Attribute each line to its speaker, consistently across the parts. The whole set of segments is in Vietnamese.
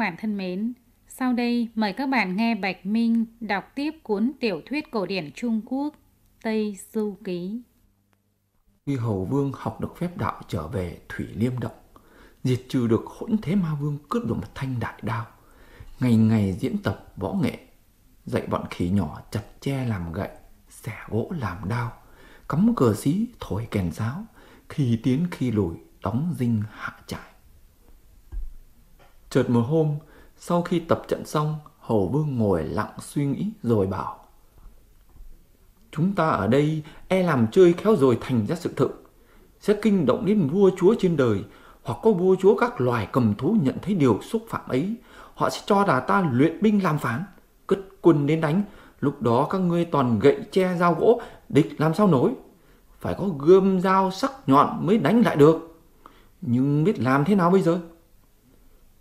Speaker 1: bạn thân mến, sau đây mời các bạn nghe Bạch Minh đọc tiếp cuốn tiểu thuyết cổ điển Trung Quốc Tây Du Ký. Khi Hầu Vương học được phép đạo trở về Thủy Liêm Động, diệt trừ được hỗn thế ma vương cướp được một thanh đại đao, ngày ngày diễn tập võ nghệ, dạy bọn khỉ nhỏ chặt tre làm gậy, xẻ gỗ làm đao, cắm cờ xí thổi kèn giáo, khi tiến khi lùi, đóng dinh hạ trại Chợt một hôm, sau khi tập trận xong, Hầu Vương ngồi lặng suy nghĩ rồi bảo Chúng ta ở đây e làm chơi khéo rồi thành ra sự thực Sẽ kinh động đến vua chúa trên đời Hoặc có vua chúa các loài cầm thú nhận thấy điều xúc phạm ấy Họ sẽ cho đà ta luyện binh làm phán Cất quân đến đánh Lúc đó các ngươi toàn gậy che dao gỗ Địch làm sao nổi Phải có gươm dao sắc nhọn mới đánh lại được Nhưng biết làm thế nào bây giờ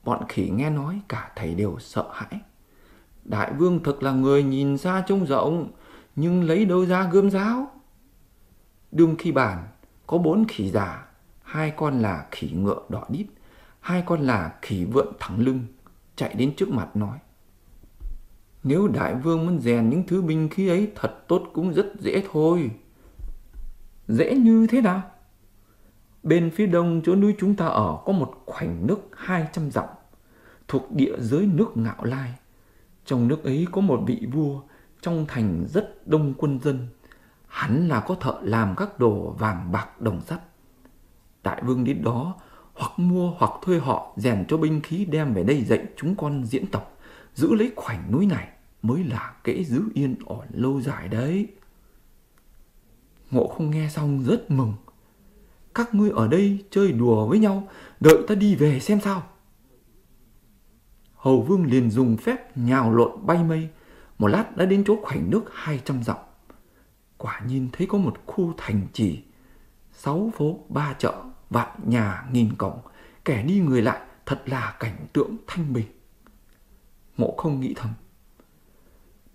Speaker 1: Bọn khỉ nghe nói cả thầy đều sợ hãi. Đại vương thật là người nhìn xa trông rộng, nhưng lấy đâu ra gươm giáo? Đương khi bàn, có bốn khỉ già, hai con là khỉ ngựa đỏ đít, hai con là khỉ vượn thẳng lưng, chạy đến trước mặt nói. Nếu đại vương muốn rèn những thứ binh khí ấy thật tốt cũng rất dễ thôi. Dễ như thế nào? Bên phía đông chỗ núi chúng ta ở có một khoảnh nước 200 dặm, thuộc địa giới nước Ngạo Lai. Trong nước ấy có một vị vua, trong thành rất đông quân dân. Hắn là có thợ làm các đồ vàng bạc đồng sắt. Đại vương đến đó, hoặc mua hoặc thuê họ rèn cho binh khí đem về đây dạy chúng con diễn tập, giữ lấy khoảnh núi này mới là kẽ giữ yên ổn lâu dài đấy. Ngộ không nghe xong rất mừng, các ngươi ở đây chơi đùa với nhau, đợi ta đi về xem sao. Hầu vương liền dùng phép nhào lộn bay mây, một lát đã đến chỗ khoảnh nước hai trăm dặm. Quả nhiên thấy có một khu thành trì, sáu phố ba chợ, vạn nhà nghìn cổng, kẻ đi người lại thật là cảnh tượng thanh bình. mộ không nghĩ thầm,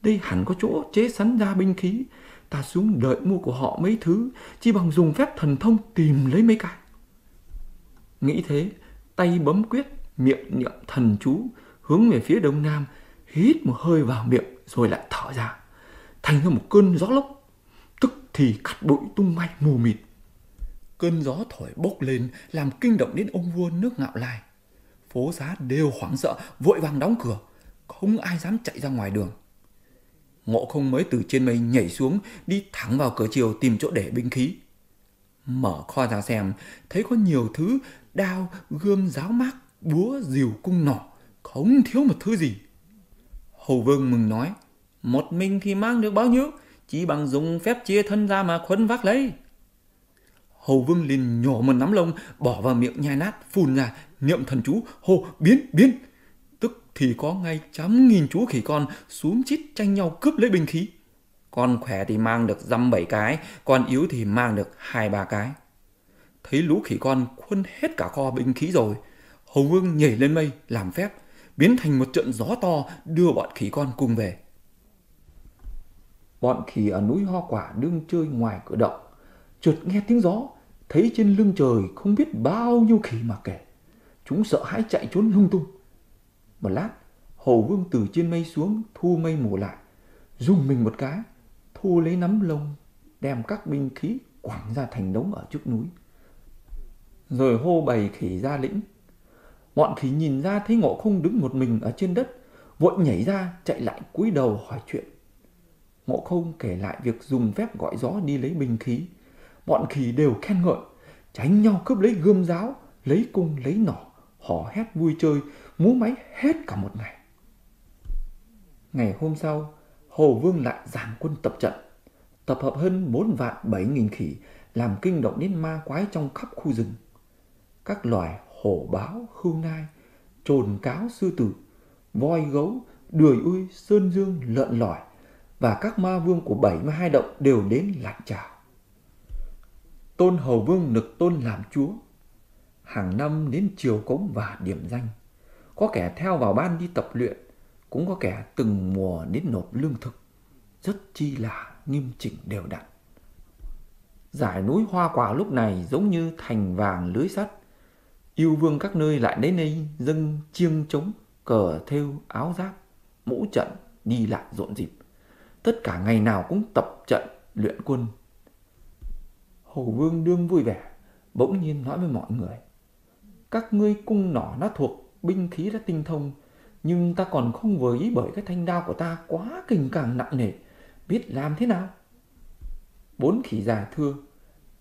Speaker 1: đây hẳn có chỗ chế sắn ra binh khí ta xuống đợi mua của họ mấy thứ chỉ bằng dùng phép thần thông tìm lấy mấy cái nghĩ thế tay bấm quyết miệng niệm thần chú hướng về phía đông nam hít một hơi vào miệng rồi lại thở ra thành ra một cơn gió lốc tức thì cắt bụi tung bay mù mịt cơn gió thổi bốc lên làm kinh động đến ông vua nước ngạo lai phố giá đều hoảng sợ vội vàng đóng cửa không ai dám chạy ra ngoài đường Ngộ không mới từ trên mây nhảy xuống, đi thẳng vào cửa chiều tìm chỗ để binh khí. Mở kho ra xem, thấy có nhiều thứ, đao, gươm, giáo mác, búa, rìu, cung nỏ, không thiếu một thứ gì. Hầu vương mừng nói, một mình thì mang được bao nhiêu, chỉ bằng dùng phép chia thân ra mà khuân vác lấy. Hầu vương liền nhổ một nắm lông, bỏ vào miệng nhai nát, phun ra, niệm thần chú, hô biến, biến, thì có ngay trăm nghìn chú khỉ con xuống chít tranh nhau cướp lấy binh khí. Con khỏe thì mang được dăm bảy cái, con yếu thì mang được hai ba cái. Thấy lũ khỉ con khuân hết cả kho binh khí rồi, Hồng Vương nhảy lên mây làm phép, biến thành một trận gió to đưa bọn khỉ con cùng về. Bọn khỉ ở núi Ho Quả đương chơi ngoài cửa động, chợt nghe tiếng gió, thấy trên lưng trời không biết bao nhiêu khỉ mà kể. Chúng sợ hãi chạy trốn lung tung. Một lát, hầu vương từ trên mây xuống thu mây mù lại, dùng mình một cái, thu lấy nắm lông, đem các binh khí quẳng ra thành đống ở trước núi. Rồi hô bày khỉ ra lĩnh. Bọn khỉ nhìn ra thấy ngộ không đứng một mình ở trên đất, vội nhảy ra chạy lại cúi đầu hỏi chuyện. Ngộ không kể lại việc dùng phép gọi gió đi lấy bình khí. Bọn khỉ đều khen ngợi, tránh nhau cướp lấy gươm giáo, lấy cung lấy nỏ hò hét vui chơi, múa máy hết cả một ngày. Ngày hôm sau, Hồ Vương lại giảm quân tập trận, tập hợp hơn 4 vạn 7 nghìn khỉ, làm kinh động đến ma quái trong khắp khu rừng. Các loài hổ báo, khưu nai, trồn cáo, sư tử, voi gấu, đười ui, sơn dương, lợn lỏi và các ma vương của 72 động đều đến lạc trào. Tôn Hầu Vương nực tôn làm chúa, hàng năm đến chiều cống và điểm danh. Có kẻ theo vào ban đi tập luyện, cũng có kẻ từng mùa đến nộp lương thực. Rất chi là nghiêm chỉnh đều đặn. Giải núi hoa quả lúc này giống như thành vàng lưới sắt. Yêu vương các nơi lại đến đây dâng chiêng trống, cờ thêu áo giáp, mũ trận đi lại rộn rịp. Tất cả ngày nào cũng tập trận luyện quân. hồ vương đương vui vẻ, bỗng nhiên nói với mọi người các ngươi cung nỏ nó thuộc binh khí đã tinh thông nhưng ta còn không vừa ý bởi cái thanh đao của ta quá kình càng nặng nề biết làm thế nào bốn khỉ già thưa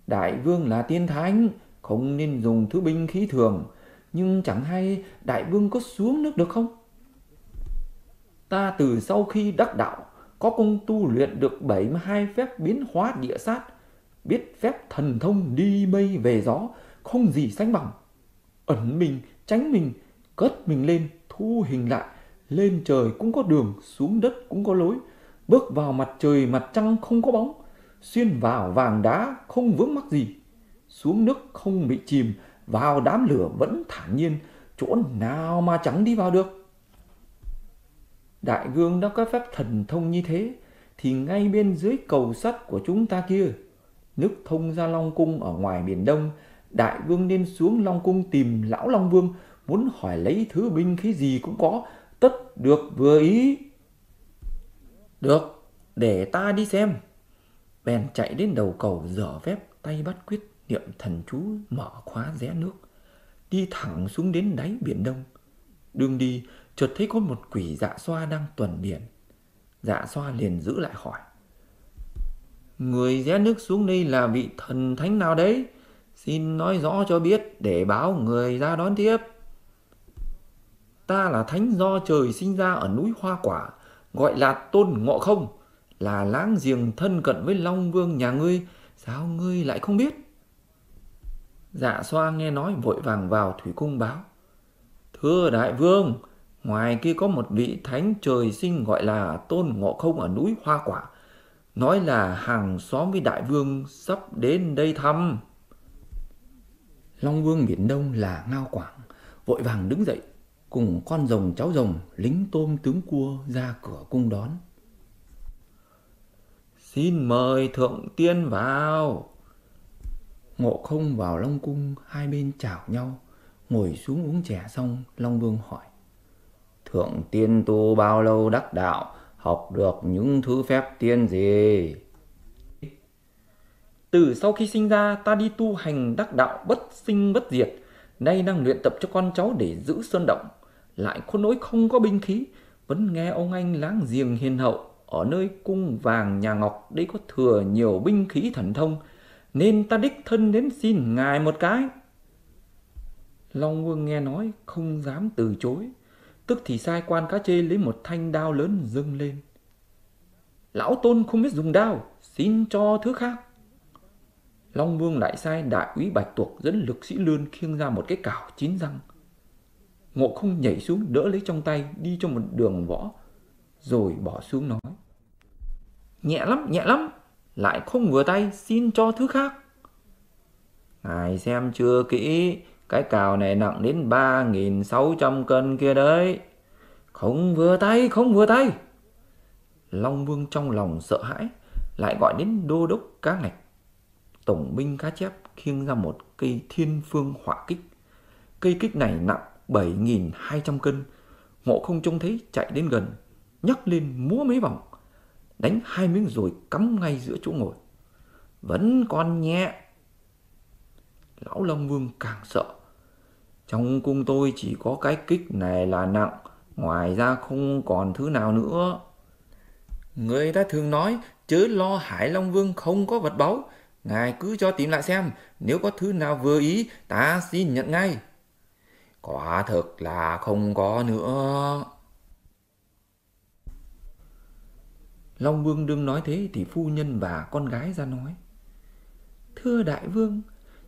Speaker 1: đại vương là tiên thánh không nên dùng thứ binh khí thường nhưng chẳng hay đại vương có xuống nước được không ta từ sau khi đắc đạo có công tu luyện được 72 phép biến hóa địa sát biết phép thần thông đi mây về gió không gì sánh bằng ẩn mình, tránh mình, cất mình lên, thu hình lại, lên trời cũng có đường, xuống đất cũng có lối, bước vào mặt trời mặt trăng không có bóng, xuyên vào vàng đá không vướng mắc gì, xuống nước không bị chìm, vào đám lửa vẫn thản nhiên, chỗ nào mà chẳng đi vào được. Đại gương đã có phép thần thông như thế, thì ngay bên dưới cầu sắt của chúng ta kia, nước thông ra Long Cung ở ngoài miền Đông đại vương nên xuống long cung tìm lão long vương muốn hỏi lấy thứ binh khí gì cũng có tất được vừa ý được để ta đi xem bèn chạy đến đầu cầu dở phép tay bắt quyết niệm thần chú mở khóa rẽ nước đi thẳng xuống đến đáy biển đông đường đi chợt thấy có một quỷ dạ xoa đang tuần biển dạ xoa liền giữ lại hỏi người rẽ nước xuống đây là vị thần thánh nào đấy Xin nói rõ cho biết để báo người ra đón tiếp. Ta là thánh do trời sinh ra ở núi Hoa Quả, gọi là Tôn Ngộ Không, là láng giềng thân cận với Long Vương nhà ngươi, sao ngươi lại không biết? Dạ xoa nghe nói vội vàng vào thủy cung báo. Thưa đại vương, ngoài kia có một vị thánh trời sinh gọi là Tôn Ngộ Không ở núi Hoa Quả, nói là hàng xóm với đại vương sắp đến đây thăm. Long Vương biển Đông là Ngao Quảng, vội vàng đứng dậy, cùng con rồng cháu rồng, lính tôm tướng cua ra cửa cung đón. Xin mời Thượng Tiên vào. Ngộ không vào Long Cung, hai bên chào nhau, ngồi xuống uống trà xong, Long Vương hỏi. Thượng Tiên tu bao lâu đắc đạo, học được những thứ phép tiên gì? Từ sau khi sinh ra, ta đi tu hành đắc đạo bất sinh bất diệt, nay đang luyện tập cho con cháu để giữ sơn động. Lại có nỗi không có binh khí, vẫn nghe ông anh láng giềng hiền hậu, ở nơi cung vàng nhà ngọc đây có thừa nhiều binh khí thần thông, nên ta đích thân đến xin ngài một cái. Long Vương nghe nói không dám từ chối, tức thì sai quan cá chê lấy một thanh đao lớn dâng lên. Lão Tôn không biết dùng đao, xin cho thứ khác. Long Vương lại sai đại úy Bạch Tuộc dẫn lực sĩ lươn khiêng ra một cái cảo chín răng. Ngộ không nhảy xuống đỡ lấy trong tay đi cho một đường võ, rồi bỏ xuống nói. Nhẹ lắm, nhẹ lắm, lại không vừa tay, xin cho thứ khác. Ngài xem chưa kỹ, cái cào này nặng đến 3.600 cân kia đấy. Không vừa tay, không vừa tay. Long Vương trong lòng sợ hãi, lại gọi đến đô đốc cá ngạch Tổng binh cá chép khiêng ra một cây thiên phương hỏa kích. Cây kích này nặng 7.200 cân. Ngộ không trông thấy chạy đến gần, nhấc lên múa mấy vòng. Đánh hai miếng rồi cắm ngay giữa chỗ ngồi. Vẫn còn nhẹ. Lão Long Vương càng sợ. Trong cung tôi chỉ có cái kích này là nặng, ngoài ra không còn thứ nào nữa. Người ta thường nói, chớ lo Hải Long Vương không có vật báu, Ngài cứ cho tìm lại xem, nếu có thứ nào vừa ý, ta xin nhận ngay. Quả thực là không có nữa. Long Vương đương nói thế thì phu nhân và con gái ra nói. Thưa Đại Vương,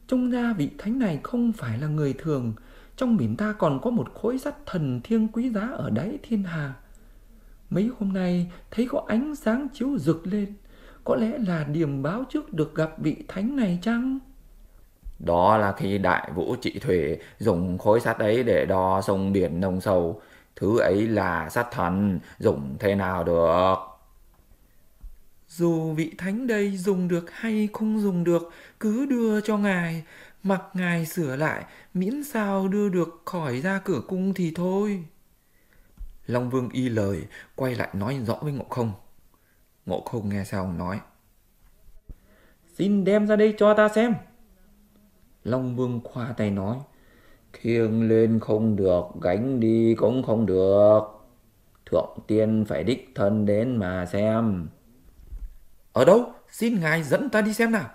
Speaker 1: trông ra vị thánh này không phải là người thường, trong biển ta còn có một khối sắt thần thiêng quý giá ở đáy thiên hà. Mấy hôm nay thấy có ánh sáng chiếu rực lên, có lẽ là điềm báo trước được gặp vị thánh này chăng? Đó là khi đại vũ trị thủy dùng khối sắt ấy để đo sông biển nông sâu. Thứ ấy là sắt thần, dùng thế nào được? Dù vị thánh đây dùng được hay không dùng được, cứ đưa cho ngài, mặc ngài sửa lại, miễn sao đưa được khỏi ra cửa cung thì thôi. Long Vương y lời, quay lại nói rõ với Ngộ Không. Ngộ không nghe xong nói. Xin đem ra đây cho ta xem. Long Vương khoa tay nói. Khiêng lên không được, gánh đi cũng không được. Thượng tiên phải đích thân đến mà xem. Ở đâu? Xin ngài dẫn ta đi xem nào.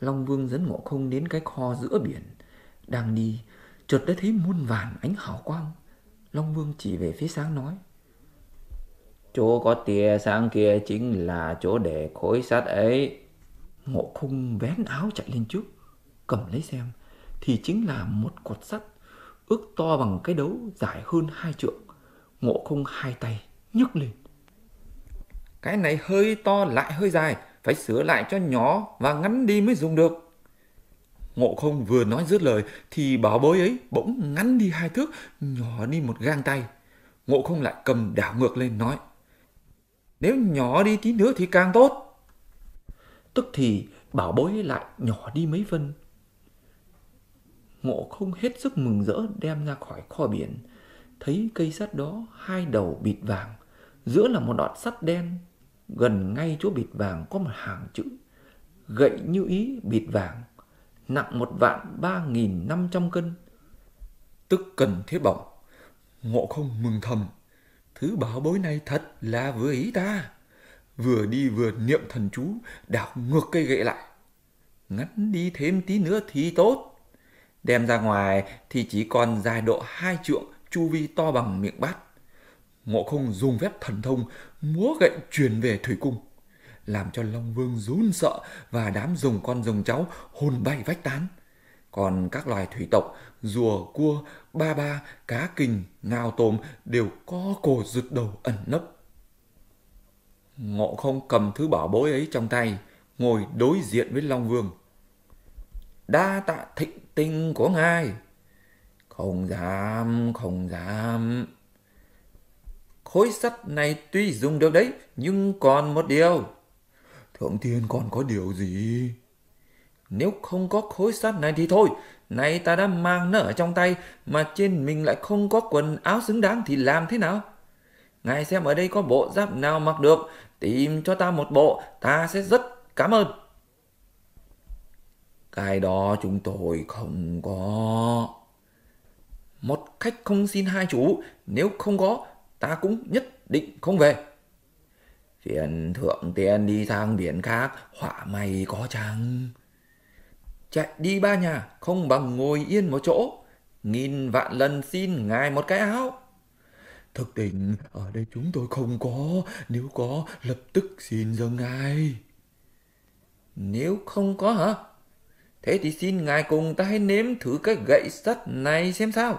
Speaker 1: Long Vương dẫn ngộ không đến cái kho giữa biển. Đang đi, chợt đã thấy muôn vàn ánh hào quang. Long Vương chỉ về phía sáng nói. Chỗ có tia sáng kia chính là chỗ để khối sắt ấy. Ngộ khung vén áo chạy lên trước, cầm lấy xem, thì chính là một cột sắt, ước to bằng cái đấu dài hơn hai trượng. Ngộ khung hai tay nhấc lên. Cái này hơi to lại hơi dài, phải sửa lại cho nhỏ và ngắn đi mới dùng được. Ngộ không vừa nói dứt lời thì bảo bối ấy bỗng ngắn đi hai thước, nhỏ đi một gang tay. Ngộ không lại cầm đảo ngược lên nói. Nếu nhỏ đi tí nữa thì càng tốt. Tức thì bảo bối lại nhỏ đi mấy phân. Ngộ không hết sức mừng rỡ đem ra khỏi kho biển. Thấy cây sắt đó hai đầu bịt vàng. Giữa là một đoạn sắt đen. Gần ngay chỗ bịt vàng có một hàng chữ. Gậy như ý bịt vàng. Nặng một vạn ba nghìn năm trăm cân. Tức cần thế bỏng, Ngộ không mừng thầm Thứ bảo bối này thật là vừa ý ta. Vừa đi vừa niệm thần chú, đảo ngược cây gậy lại. Ngắn đi thêm tí nữa thì tốt. Đem ra ngoài thì chỉ còn dài độ hai trượng, chu vi to bằng miệng bát. Ngộ không dùng phép thần thông, múa gậy truyền về thủy cung. Làm cho Long Vương rún sợ và đám rồng con rồng cháu hồn bay vách tán. Còn các loài thủy tộc, rùa, cua, ba ba, cá kình, ngao tôm đều có cổ rụt đầu ẩn nấp. Ngộ không cầm thứ bảo bối ấy trong tay, ngồi đối diện với Long Vương. Đa tạ thịnh tình của ngài. Không dám, không dám. Khối sắt này tuy dùng được đấy, nhưng còn một điều. Thượng thiên còn có điều gì? Nếu không có khối sắt này thì thôi, này ta đã mang nó ở trong tay mà trên mình lại không có quần áo xứng đáng thì làm thế nào? Ngài xem ở đây có bộ giáp nào mặc được, tìm cho ta một bộ, ta sẽ rất cảm ơn. Cái đó chúng tôi không có. Một khách không xin hai chủ, nếu không có, ta cũng nhất định không về. Phiền thượng tiên đi sang biển khác, họa mày có chăng? chạy đi ba nhà không bằng ngồi yên một chỗ nghìn vạn lần xin ngài một cái áo thực tình ở đây chúng tôi không có nếu có lập tức xin dâng ngài nếu không có hả thế thì xin ngài cùng ta hãy nếm thử cái gậy sắt này xem sao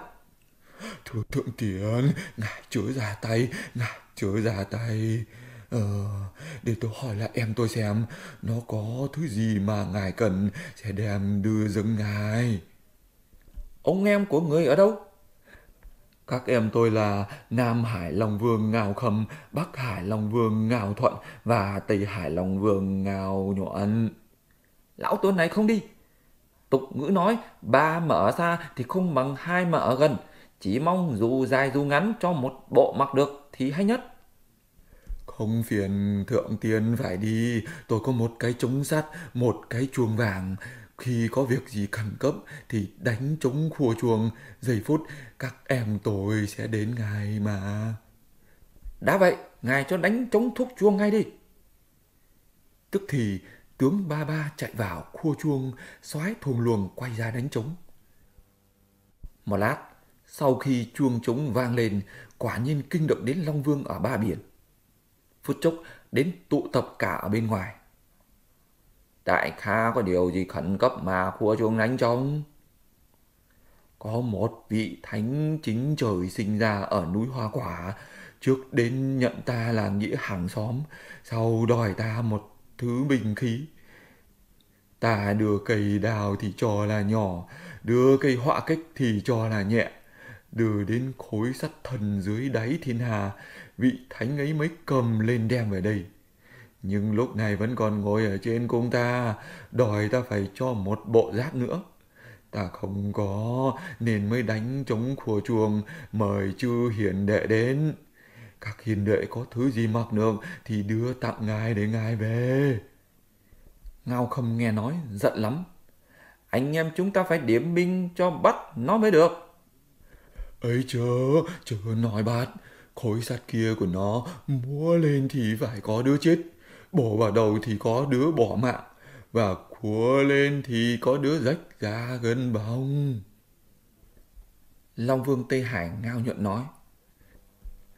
Speaker 1: thưa thượng tiền ngài chớ ra tay ngài chớ ra tay Ờ, để tôi hỏi lại em tôi xem nó có thứ gì mà ngài cần sẽ đem đưa dâng ngài. Ông em của người ở đâu? Các em tôi là Nam Hải Long Vương Ngào Khâm, Bắc Hải Long Vương Ngào Thuận và Tây Hải Long Vương Ngào Nhuận. Lão tuấn này không đi. Tục ngữ nói, ba mà ở xa thì không bằng hai mà ở gần. Chỉ mong dù dài dù ngắn cho một bộ mặc được thì hay nhất. Không phiền thượng tiên phải đi, tôi có một cái chống sắt, một cái chuông vàng. Khi có việc gì khẩn cấp thì đánh chống khua chuông, giây phút các em tôi sẽ đến ngài mà. Đã vậy, ngài cho đánh chống thuốc chuông ngay đi. Tức thì tướng ba ba chạy vào khua chuông, xoái thùng luồng quay ra đánh trống. Một lát, sau khi chuông trống vang lên, quả nhiên kinh động đến Long Vương ở ba biển phút chốc đến tụ tập cả ở bên ngoài. Đại kha có điều gì khẩn cấp mà khua chuông đánh trống? Có một vị thánh chính trời sinh ra ở núi Hoa Quả, trước đến nhận ta là nghĩa hàng xóm, sau đòi ta một thứ bình khí. Ta đưa cây đào thì cho là nhỏ, đưa cây họa kích thì cho là nhẹ đưa đến khối sắt thần dưới đáy thiên hà, vị thánh ấy mới cầm lên đem về đây. Nhưng lúc này vẫn còn ngồi ở trên cung ta, đòi ta phải cho một bộ giáp nữa. Ta không có, nên mới đánh trống khùa chuồng, mời chư hiền đệ đến. Các hiền đệ có thứ gì mặc được thì đưa tặng ngài để ngài về. Ngao không nghe nói, giận lắm. Anh em chúng ta phải điểm binh cho bắt nó mới được ấy chớ chớ nói bát khối sắt kia của nó múa lên thì phải có đứa chết bổ vào đầu thì có đứa bỏ mạng và cua lên thì có đứa rách ra gân bóng long vương tây hải ngao nhuận nói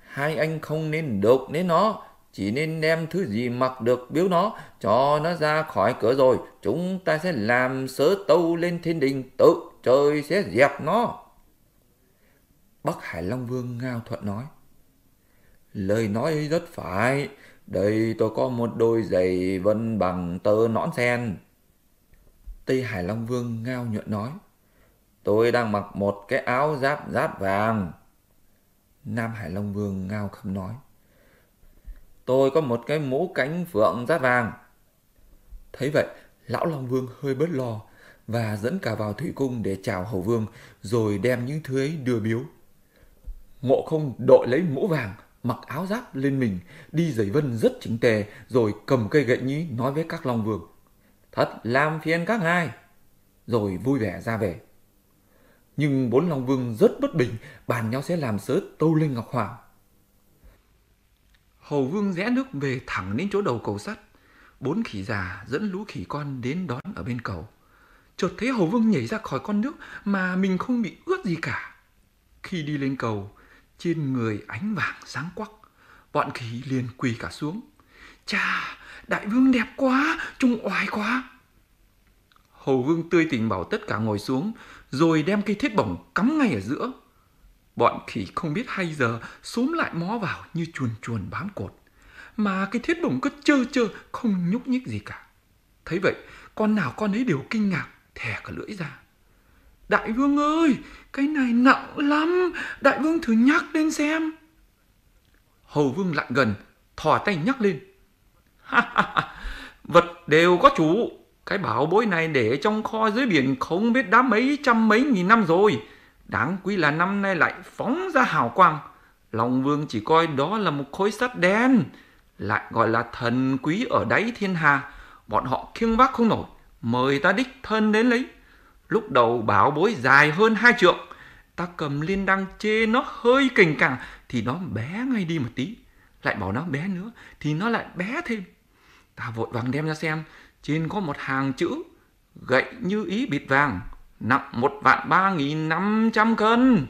Speaker 1: hai anh không nên đột đến nó chỉ nên đem thứ gì mặc được biếu nó cho nó ra khỏi cửa rồi chúng ta sẽ làm sớ tâu lên thiên đình tự trời sẽ dẹp nó Bắc Hải Long Vương ngao thuận nói. Lời nói rất phải, đây tôi có một đôi giày vân bằng tơ nõn sen. Tây Hải Long Vương ngao nhuận nói. Tôi đang mặc một cái áo giáp giáp vàng. Nam Hải Long Vương ngao khâm nói. Tôi có một cái mũ cánh phượng giáp vàng. Thấy vậy, Lão Long Vương hơi bớt lo và dẫn cả vào thủy cung để chào hầu vương rồi đem những thứ ấy đưa biếu Ngộ không đội lấy mũ vàng, mặc áo giáp lên mình, đi giày vân rất chỉnh tề, rồi cầm cây gậy nhí nói với các long vương. Thật làm phiền các ngài. Rồi vui vẻ ra về. Nhưng bốn long vương rất bất bình, bàn nhau sẽ làm sớ tâu linh Ngọc Hoàng. Hầu vương rẽ nước về thẳng đến chỗ đầu cầu sắt. Bốn khỉ già dẫn lũ khỉ con đến đón ở bên cầu. Chợt thấy hầu vương nhảy ra khỏi con nước mà mình không bị ướt gì cả. Khi đi lên cầu, trên người ánh vàng sáng quắc bọn khỉ liền quỳ cả xuống chà đại vương đẹp quá trung oai quá hầu vương tươi tỉnh bảo tất cả ngồi xuống rồi đem cây thiết bổng cắm ngay ở giữa bọn khỉ không biết hay giờ xuống lại mó vào như chuồn chuồn bám cột mà cái thiết bổng cứ chơ chơ không nhúc nhích gì cả thấy vậy con nào con ấy đều kinh ngạc thè cả lưỡi ra Đại vương ơi, cái này nặng lắm, đại vương thử nhắc lên xem. Hầu vương lại gần, thò tay nhắc lên. Vật đều có chủ, cái bảo bối này để trong kho dưới biển không biết đã mấy trăm mấy nghìn năm rồi. Đáng quý là năm nay lại phóng ra hào quang. Lòng vương chỉ coi đó là một khối sắt đen, lại gọi là thần quý ở đáy thiên hà. Bọn họ kiêng vác không nổi, mời ta đích thân đến lấy. Lúc đầu bảo bối dài hơn hai trượng, ta cầm liên đăng chê nó hơi cành càng thì nó bé ngay đi một tí. Lại bảo nó bé nữa thì nó lại bé thêm. Ta vội vàng đem ra xem, trên có một hàng chữ gậy như ý bịt vàng, nặng một vạn ba nghìn năm trăm cân.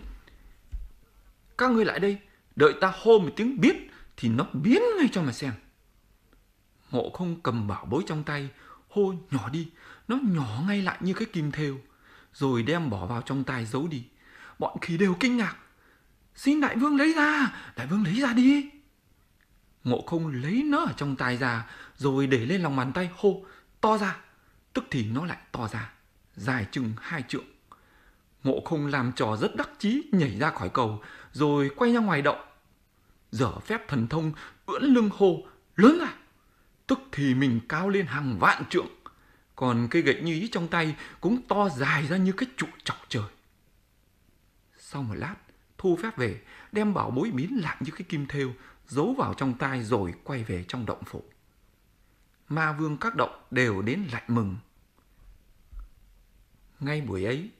Speaker 1: Các ngươi lại đây, đợi ta hô một tiếng biết thì nó biến ngay cho mà xem. Ngộ không cầm bảo bối trong tay, hô nhỏ đi, nó nhỏ ngay lại như cái kim thêu rồi đem bỏ vào trong tài giấu đi. Bọn khỉ đều kinh ngạc. Xin đại vương lấy ra, đại vương lấy ra đi. Ngộ không lấy nó ở trong tài ra, rồi để lên lòng bàn tay hô, to ra. Tức thì nó lại to ra, dài chừng hai trượng. Ngộ không làm trò rất đắc chí nhảy ra khỏi cầu, rồi quay ra ngoài động. Dở phép thần thông, ưỡn lưng hô, lớn ra. À! Tức thì mình cao lên hàng vạn trượng còn cây gậy như ý trong tay cũng to dài ra như cái trụ chọc trời. Sau một lát, thu phép về, đem bảo bối miến lạng như cái kim thêu, giấu vào trong tay rồi quay về trong động phủ. Ma vương các động đều đến lạnh mừng. Ngay buổi ấy,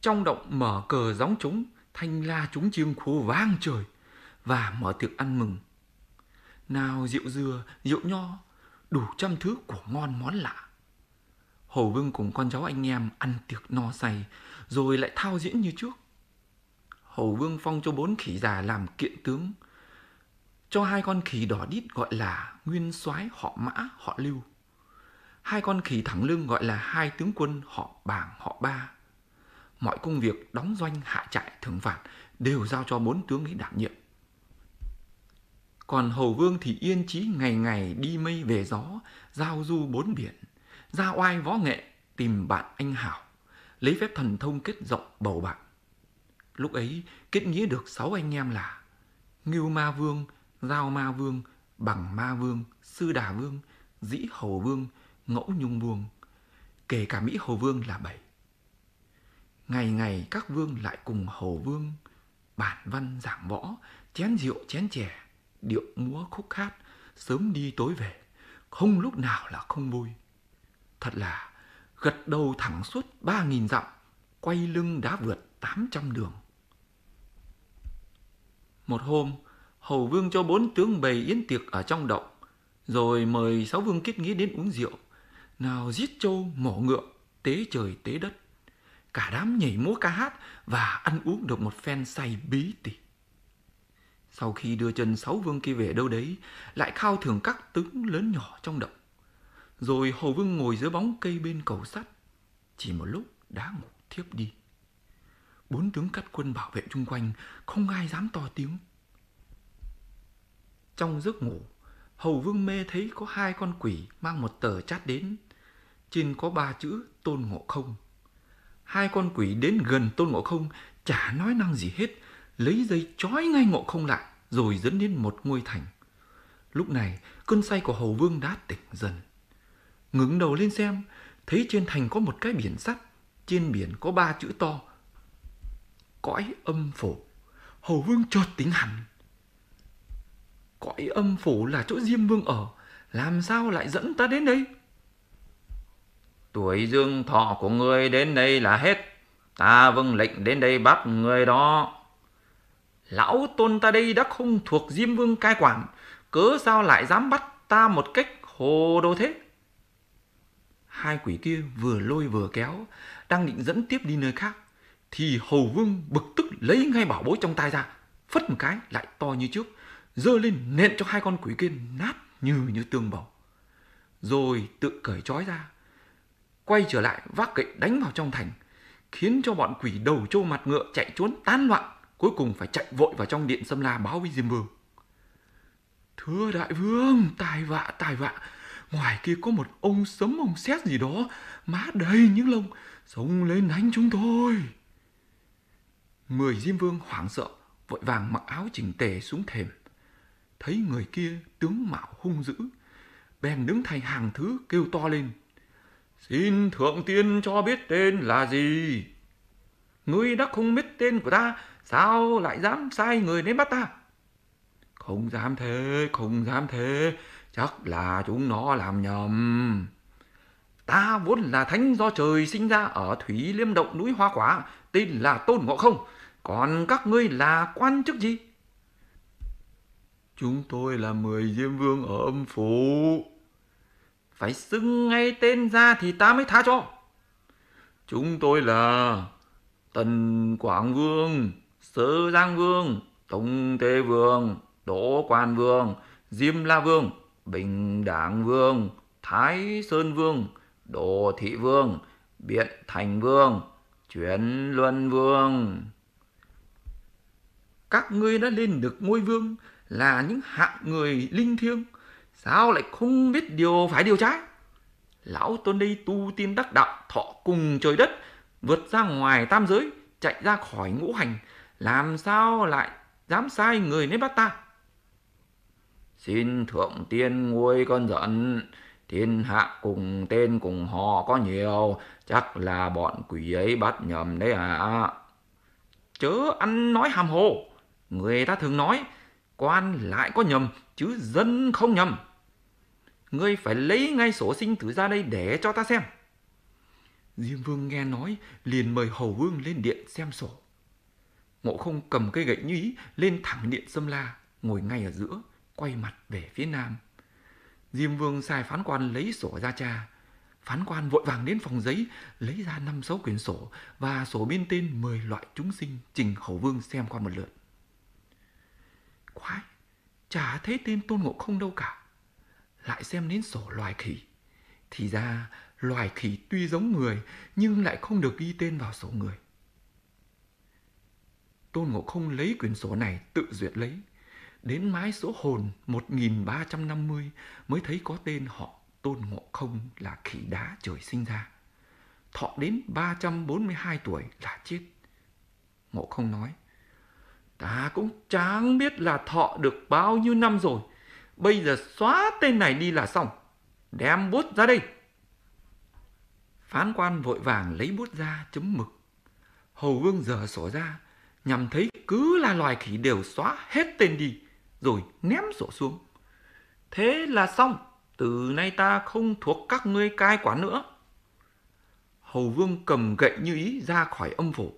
Speaker 1: trong động mở cờ gióng chúng thanh la chúng chiêng khu vang trời và mở tiệc ăn mừng. Nào rượu dừa, rượu nho, đủ trăm thứ của ngon món lạ Hồ vương cùng con cháu anh em ăn tiệc no say, rồi lại thao diễn như trước. Hầu Vương phong cho bốn khỉ già làm kiện tướng, cho hai con khỉ đỏ đít gọi là Nguyên soái họ Mã, họ Lưu. Hai con khỉ thẳng lưng gọi là hai tướng quân họ Bảng, họ Ba. Mọi công việc đóng doanh hạ trại thưởng phạt đều giao cho bốn tướng ấy đảm nhiệm. Còn Hầu Vương thì yên chí ngày ngày đi mây về gió, giao du bốn biển ra oai võ nghệ tìm bạn anh hảo lấy phép thần thông kết rộng bầu bạn lúc ấy kết nghĩa được sáu anh em là ngưu ma vương giao ma vương bằng ma vương sư đà vương dĩ hầu vương ngẫu nhung vương kể cả mỹ hầu vương là bảy ngày ngày các vương lại cùng hầu vương bản văn giảng võ chén rượu chén chè điệu múa khúc hát sớm đi tối về không lúc nào là không vui Thật là gật đầu thẳng suốt ba nghìn dặm, quay lưng đã vượt tám trăm đường. Một hôm, Hầu Vương cho bốn tướng bày yến tiệc ở trong động, rồi mời sáu vương kết nghĩa đến uống rượu. Nào giết trâu, mổ ngựa, tế trời tế đất. Cả đám nhảy múa ca hát và ăn uống được một phen say bí tỉ. Sau khi đưa chân sáu vương kia về đâu đấy, lại khao thưởng các tướng lớn nhỏ trong động. Rồi hầu Vương ngồi dưới bóng cây bên cầu sắt. Chỉ một lúc đã ngủ thiếp đi. Bốn tướng cắt quân bảo vệ chung quanh, không ai dám to tiếng. Trong giấc ngủ, Hầu Vương mê thấy có hai con quỷ mang một tờ chát đến. Trên có ba chữ Tôn Ngộ Không. Hai con quỷ đến gần Tôn Ngộ Không, chả nói năng gì hết, lấy dây trói ngay Ngộ Không lại, rồi dẫn đến một ngôi thành. Lúc này, cơn say của Hầu Vương đã tỉnh dần ngẩng đầu lên xem, thấy trên thành có một cái biển sắt, trên biển có ba chữ to. Cõi âm phủ, Hầu Vương chợt tính hẳn. Cõi âm phủ là chỗ Diêm Vương ở, làm sao lại dẫn ta đến đây? Tuổi dương thọ của ngươi đến đây là hết, ta vâng lệnh đến đây bắt người đó. Lão tôn ta đây đã không thuộc Diêm Vương cai quản, cớ sao lại dám bắt ta một cách hồ đồ thế? hai quỷ kia vừa lôi vừa kéo, đang định dẫn tiếp đi nơi khác, thì hầu vương bực tức lấy ngay bảo bối trong tay ra, phất một cái lại to như trước, dơ lên nện cho hai con quỷ kia nát như như tương bầu. Rồi tự cởi trói ra, quay trở lại vác gậy đánh vào trong thành, khiến cho bọn quỷ đầu trâu mặt ngựa chạy trốn tán loạn, cuối cùng phải chạy vội vào trong điện Sâm La báo với Diêm Vương. Thưa đại vương, tài vạ, tài vạ, Ngoài kia có một ông sấm ông sét gì đó, má đầy những lông, sống lên đánh chúng tôi. mười Diêm Vương hoảng sợ, vội vàng mặc áo chỉnh tề xuống thềm. Thấy người kia tướng mạo hung dữ, bèn đứng thành hàng thứ kêu to lên. Xin thượng tiên cho biết tên là gì? Ngươi đã không biết tên của ta, sao lại dám sai người đến bắt ta? Không dám thế, không dám thế, chắc là chúng nó làm nhầm ta vốn là thánh do trời sinh ra ở thủy liêm động núi hoa quả tên là tôn ngộ không còn các ngươi là quan chức gì chúng tôi là mười diêm vương ở âm phủ phải xưng ngay tên ra thì ta mới tha cho chúng tôi là tần quảng vương sơ giang vương tổng tề vương đỗ quan vương diêm la vương Bình Đảng Vương, Thái Sơn Vương, Đồ Thị Vương, Biện Thành Vương, Chuyển Luân Vương. Các ngươi đã lên được ngôi vương là những hạng người linh thiêng, sao lại không biết điều phải điều trái? Lão tôn đây tu tiên đắc đạo, thọ cùng trời đất, vượt ra ngoài tam giới, chạy ra khỏi ngũ hành, làm sao lại dám sai người nên bắt ta? xin thượng tiên nguôi con giận thiên hạ cùng tên cùng họ có nhiều chắc là bọn quỷ ấy bắt nhầm đấy à chớ ăn nói hàm hồ người ta thường nói quan lại có nhầm chứ dân không nhầm ngươi phải lấy ngay sổ sinh tử ra đây để cho ta xem diêm vương nghe nói liền mời hầu vương lên điện xem sổ ngộ không cầm cây gậy như ý lên thẳng điện sâm la ngồi ngay ở giữa quay mặt về phía nam. Diêm Vương sai phán quan lấy sổ ra tra. Phán quan vội vàng đến phòng giấy, lấy ra năm sáu quyển sổ và sổ biên tên 10 loại chúng sinh trình Hầu Vương xem qua một lượt. Quái, chả thấy tên Tôn Ngộ Không đâu cả. Lại xem đến sổ loài khỉ. Thì ra, loài khỉ tuy giống người nhưng lại không được ghi tên vào sổ người. Tôn Ngộ Không lấy quyển sổ này tự duyệt lấy, Đến mái số hồn 1350 mới thấy có tên họ Tôn Ngộ Không là khỉ đá trời sinh ra. Thọ đến 342 tuổi là chết. Ngộ Không nói, ta cũng chẳng biết là thọ được bao nhiêu năm rồi. Bây giờ xóa tên này đi là xong. Đem bút ra đây. Phán quan vội vàng lấy bút ra chấm mực. Hầu vương giờ sổ ra, nhằm thấy cứ là loài khỉ đều xóa hết tên đi rồi ném sổ xuống. Thế là xong, từ nay ta không thuộc các ngươi cai quản nữa. Hầu vương cầm gậy như ý ra khỏi âm phủ.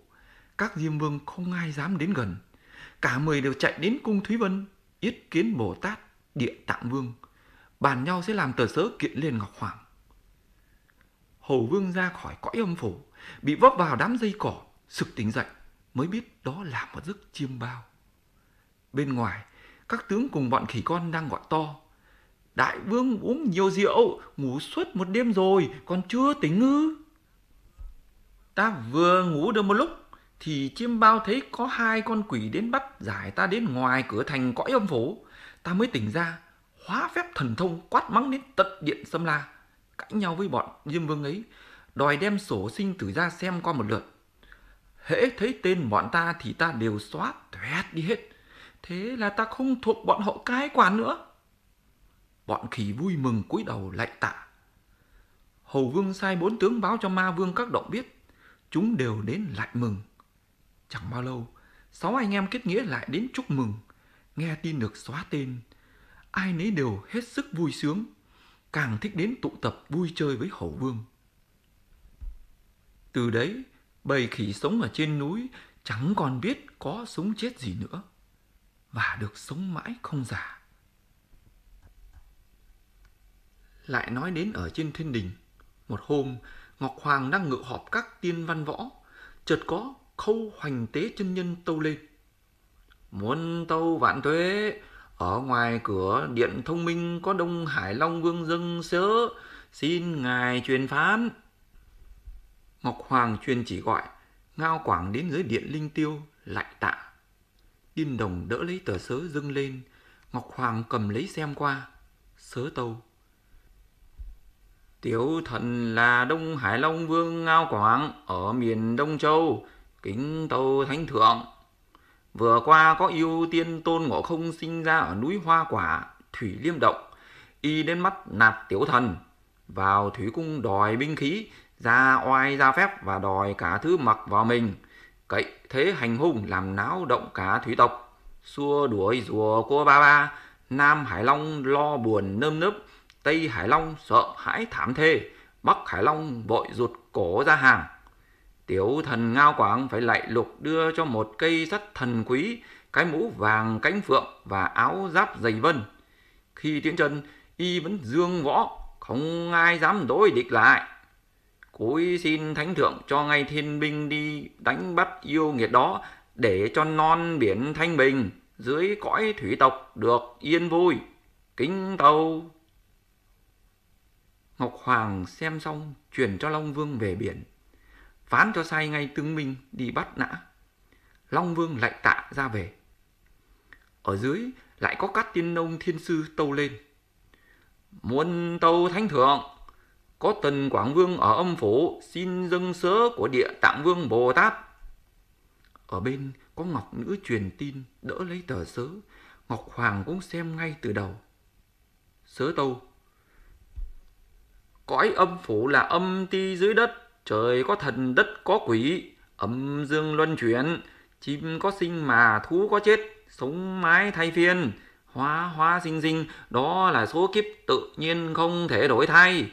Speaker 1: Các diêm vương không ai dám đến gần. Cả mười đều chạy đến cung Thúy Vân, yết kiến Bồ Tát, địa tạng vương. Bàn nhau sẽ làm tờ sớ kiện lên Ngọc Hoàng. Hầu vương ra khỏi cõi âm phủ, bị vấp vào đám dây cỏ, sực tỉnh dậy, mới biết đó là một giấc chiêm bao. Bên ngoài, các tướng cùng bọn khỉ con đang gọi to. Đại vương uống nhiều rượu, ngủ suốt một đêm rồi, còn chưa tỉnh ngư. Ta vừa ngủ được một lúc, thì chiêm bao thấy có hai con quỷ đến bắt giải ta đến ngoài cửa thành cõi âm phủ. Ta mới tỉnh ra, hóa phép thần thông quát mắng đến tận điện xâm la, cãi nhau với bọn Diêm Vương ấy, đòi đem sổ sinh tử ra xem qua một lượt. Hễ thấy tên bọn ta thì ta đều xóa tuét đi hết Thế là ta không thuộc bọn hậu cai quản nữa. Bọn khỉ vui mừng cúi đầu lạy tạ. Hầu vương sai bốn tướng báo cho ma vương các động biết. Chúng đều đến lạy mừng. Chẳng bao lâu, sáu anh em kết nghĩa lại đến chúc mừng. Nghe tin được xóa tên, ai nấy đều hết sức vui sướng. Càng thích đến tụ tập vui chơi với hầu vương. Từ đấy, bầy khỉ sống ở trên núi chẳng còn biết có sống chết gì nữa và được sống mãi không già. Lại nói đến ở trên thiên đình, một hôm Ngọc Hoàng đang ngự họp các tiên văn võ, chợt có khâu hoành tế chân nhân tâu lên. Muốn tâu vạn tuế, ở ngoài cửa điện thông minh có đông hải long vương dâng sớ, xin ngài truyền phán. Ngọc Hoàng truyền chỉ gọi, ngao quảng đến dưới điện linh tiêu, lại tạ Kim Đồng đỡ lấy tờ sớ dâng lên, Ngọc Hoàng cầm lấy xem qua. Sớ tâu. Tiểu thần là Đông Hải Long Vương Ngao Quảng ở miền Đông Châu, kính tâu thánh thượng. Vừa qua có yêu tiên tôn ngộ không sinh ra ở núi Hoa Quả, Thủy Liêm Động, y đến mắt nạt tiểu thần, vào thủy cung đòi binh khí, ra oai ra phép và đòi cả thứ mặc vào mình cậy thế hành hung làm náo động cả thủy tộc xua đuổi rùa cua ba ba nam hải long lo buồn nơm nớp tây hải long sợ hãi thảm thê bắc hải long vội rụt cổ ra hàng tiểu thần ngao quảng phải lạy lục đưa cho một cây sắt thần quý cái mũ vàng cánh phượng và áo giáp dày vân khi tiến chân y vẫn dương võ không ai dám đối địch lại cúi xin thánh thượng cho ngay thiên binh đi đánh bắt yêu nghiệt đó để cho non biển thanh bình dưới cõi thủy tộc được yên vui kính tâu ngọc hoàng xem xong truyền cho long vương về biển phán cho sai ngay tướng minh đi bắt nã long vương lại tạ ra về ở dưới lại có các tiên nông thiên sư tâu lên muốn tâu thánh thượng có tần Quảng Vương ở âm phủ xin dâng sớ của địa tạng vương Bồ Tát. Ở bên có Ngọc Nữ truyền tin đỡ lấy tờ sớ, Ngọc Hoàng cũng xem ngay từ đầu. Sớ tâu Cõi âm phủ là âm ti dưới đất, trời có thần đất có quỷ, âm dương luân chuyển, chim có sinh mà thú có chết, sống mái thay phiên, hóa hóa sinh sinh, đó là số kiếp tự nhiên không thể đổi thay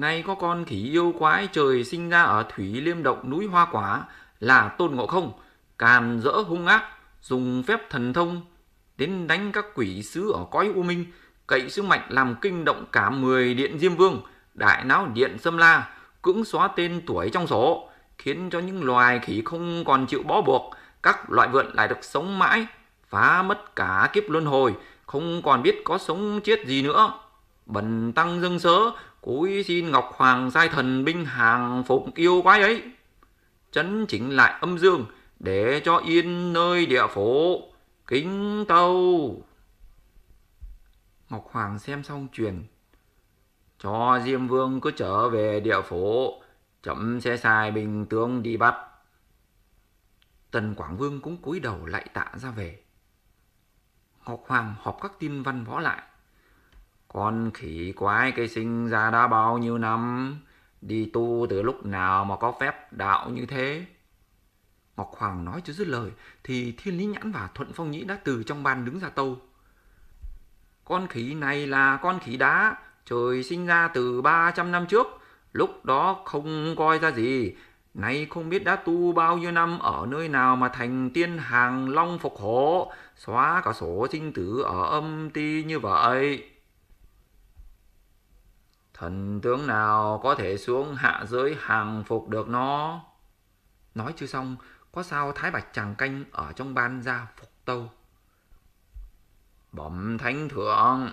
Speaker 1: nay có con khỉ yêu quái trời sinh ra ở thủy liêm động núi hoa quả là tôn ngộ không càn rỡ hung ác dùng phép thần thông đến đánh các quỷ sứ ở cõi u minh cậy sức mạnh làm kinh động cả mười điện diêm vương đại não điện sâm la cưỡng xóa tên tuổi trong sổ khiến cho những loài khỉ không còn chịu bó buộc các loại vượn lại được sống mãi phá mất cả kiếp luân hồi không còn biết có sống chết gì nữa bần tăng dâng sớ cúi xin ngọc hoàng giai thần binh hàng phục yêu quái ấy chấn chỉnh lại âm dương để cho yên nơi địa phủ kính tâu ngọc hoàng xem xong truyền cho diêm vương cứ trở về địa phủ chậm sẽ xài bình tướng đi bắt tần quảng vương cũng cúi đầu lại tạ ra về ngọc hoàng họp các tin văn võ lại con khỉ quái cây sinh ra đã bao nhiêu năm, đi tu từ lúc nào mà có phép đạo như thế? Ngọc Hoàng nói chưa dứt lời, thì Thiên Lý Nhãn và Thuận Phong Nhĩ đã từ trong bàn đứng ra tâu. Con khỉ này là con khỉ đá, trời sinh ra từ 300 năm trước, lúc đó không coi ra gì, Nay không biết đã tu bao nhiêu năm ở nơi nào mà thành tiên hàng long phục hộ, xóa cả sổ sinh tử ở âm ti như vậy thần tướng nào có thể xuống hạ giới hàng phục được nó nói chưa xong có sao thái bạch chàng canh ở trong ban ra phục tâu bẩm thánh thượng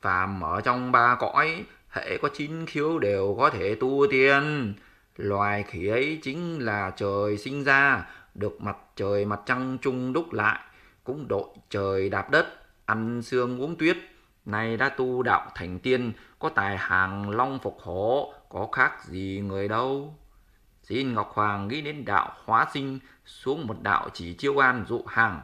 Speaker 1: phàm ở trong ba cõi hệ có chín khiếu đều có thể tu tiên loài khỉ ấy chính là trời sinh ra được mặt trời mặt trăng chung đúc lại cũng đội trời đạp đất ăn xương uống tuyết Nay đã tu đạo thành tiên, có tài hàng long phục hổ, có khác gì người đâu. Xin Ngọc Hoàng nghĩ đến đạo hóa sinh, xuống một đạo chỉ chiêu an dụ hàng,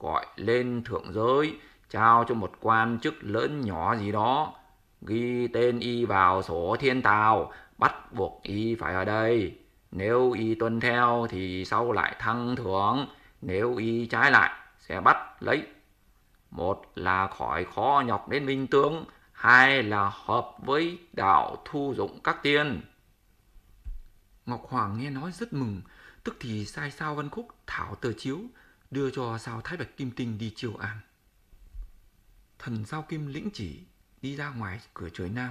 Speaker 1: gọi lên thượng giới, trao cho một quan chức lớn nhỏ gì đó. Ghi tên y vào sổ thiên tào, bắt buộc y phải ở đây. Nếu y tuân theo thì sau lại thăng thưởng, nếu y trái lại sẽ bắt lấy một là khỏi khó nhọc đến minh tướng hai là hợp với đạo thu dụng các tiên ngọc hoàng nghe nói rất mừng tức thì sai sao văn khúc thảo tờ chiếu đưa cho sao thái bạch kim tinh đi chiêu an thần sao kim lĩnh chỉ đi ra ngoài cửa trời nam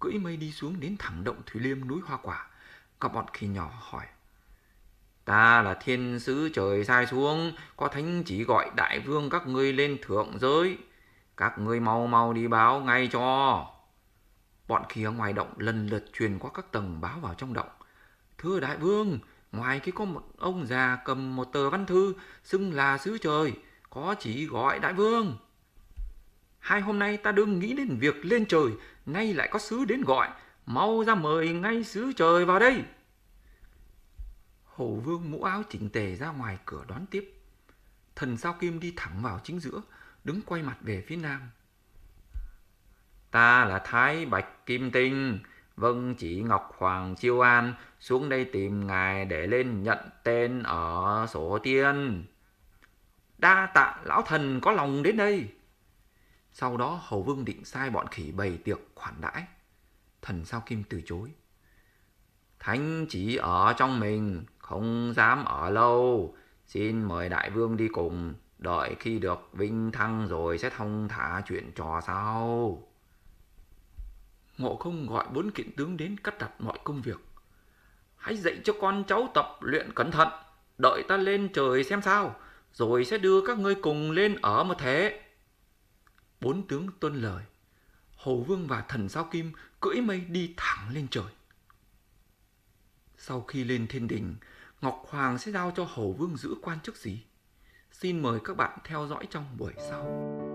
Speaker 1: cưỡi mây đi xuống đến thẳng động thủy liêm núi hoa quả gặp bọn khỉ nhỏ hỏi ta là thiên sứ trời sai xuống có thánh chỉ gọi đại vương các ngươi lên thượng giới các ngươi mau mau đi báo ngay cho bọn kia ngoài động lần lượt truyền qua các tầng báo vào trong động thưa đại vương ngoài kia có một ông già cầm một tờ văn thư xưng là sứ trời có chỉ gọi đại vương hai hôm nay ta đương nghĩ đến việc lên trời nay lại có sứ đến gọi mau ra mời ngay sứ trời vào đây Hổ vương mũ áo chỉnh tề ra ngoài cửa đón tiếp. Thần sao kim đi thẳng vào chính giữa, đứng quay mặt về phía nam. Ta là Thái Bạch Kim Tinh, vâng chỉ Ngọc Hoàng Chiêu An, xuống đây tìm ngài để lên nhận tên ở sổ tiên. Đa tạ lão thần có lòng đến đây. Sau đó Hầu Vương định sai bọn khỉ bày tiệc khoản đãi. Thần sao kim từ chối. Thánh chỉ ở trong mình, không dám ở lâu. Xin mời đại vương đi cùng, đợi khi được vinh thăng rồi sẽ thông thả chuyện trò sau. Ngộ không gọi bốn kiện tướng đến cắt đặt mọi công việc. Hãy dạy cho con cháu tập luyện cẩn thận, đợi ta lên trời xem sao, rồi sẽ đưa các ngươi cùng lên ở một thế. Bốn tướng tuân lời, Hồ Vương và thần Sao Kim cưỡi mây đi thẳng lên trời. Sau khi lên thiên đình, Ngọc Hoàng sẽ giao cho Hầu Vương giữ quan chức gì? Xin mời các bạn theo dõi trong buổi sau.